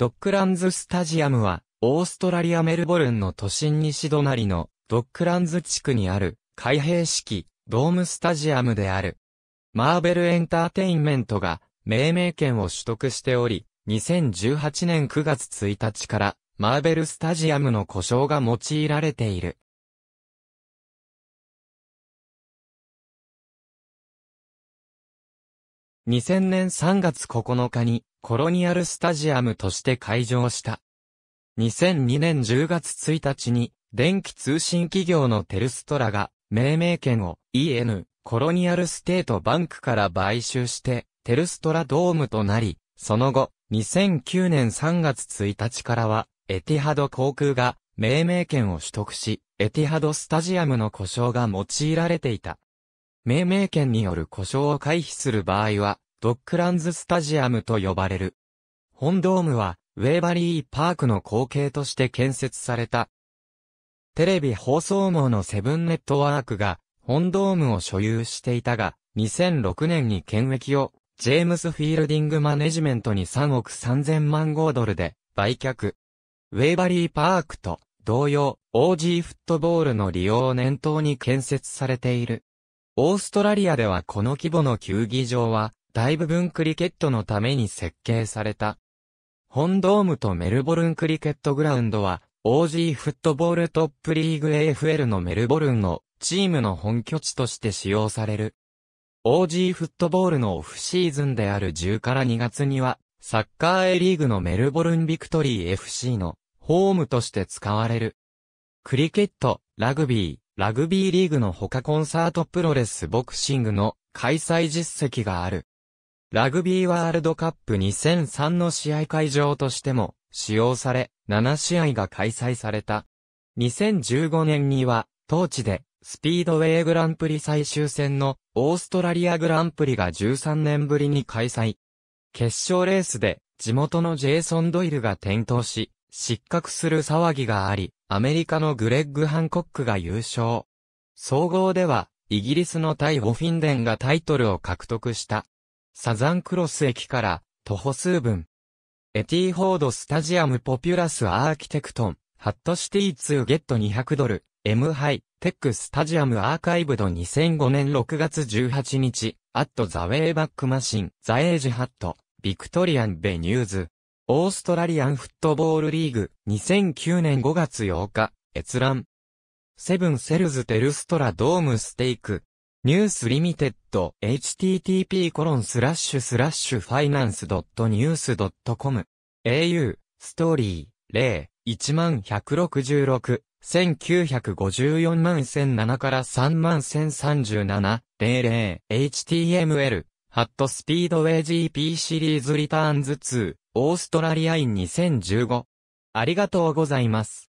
ドックランズスタジアムは、オーストラリアメルボルンの都心西隣のドックランズ地区にある開閉式ドームスタジアムである。マーベルエンターテインメントが命名権を取得しており、2018年9月1日からマーベルスタジアムの故障が用いられている。2000年3月9日にコロニアルスタジアムとして開場した。2002年10月1日に、電気通信企業のテルストラが、命名権を EN、コロニアルステートバンクから買収して、テルストラドームとなり、その後、2009年3月1日からは、エティハド航空が、命名権を取得し、エティハドスタジアムの故障が用いられていた。命名権による故障を回避する場合は、ドックランズスタジアムと呼ばれる。本ドームは、ウェーバリーパークの光景として建設された。テレビ放送網のセブンネットワークが、本ドームを所有していたが、2006年に権益を、ジェームス・フィールディング・マネジメントに3億3000万豪ドルで、売却。ウェーバリーパークと、同様、OG フットボールの利用を念頭に建設されている。オーストラリアではこの規模の球技場は、大部分クリケットのために設計された。本ドームとメルボルンクリケットグラウンドは、OG フットボールトップリーグ AFL のメルボルンのチームの本拠地として使用される。OG フットボールのオフシーズンである10から2月には、サッカー A リーグのメルボルンビクトリー FC のホームとして使われる。クリケット、ラグビー、ラグビーリーグの他コンサートプロレスボクシングの開催実績がある。ラグビーワールドカップ2003の試合会場としても使用され、7試合が開催された。2015年には、当地でスピードウェイグランプリ最終戦のオーストラリアグランプリが13年ぶりに開催。決勝レースで地元のジェイソン・ドイルが転倒し、失格する騒ぎがあり、アメリカのグレッグ・ハンコックが優勝。総合では、イギリスのタイ・オフィンデンがタイトルを獲得した。サザンクロス駅から徒歩数分。エティフォードスタジアムポピュラスアーキテクトン、ハットシティ2ゲット200ドル、M ハイ、テックスタジアムアーカイブド2005年6月18日、アットザウェイバックマシン、ザエージハット、ビクトリアンベニューズ、オーストラリアンフットボールリーグ、2009年5月8日、閲覧。セブンセルズテルストラドームステイク、ニュースリミテッド http コロンスラッシュスラッシュファイナンスドットニュースドットコム au ストーリー例、1万166 1954万1007から3万1037 00 html ハットスピードウェイ GP シリーズリターンズ2オーストラリアイン2015ありがとうございます。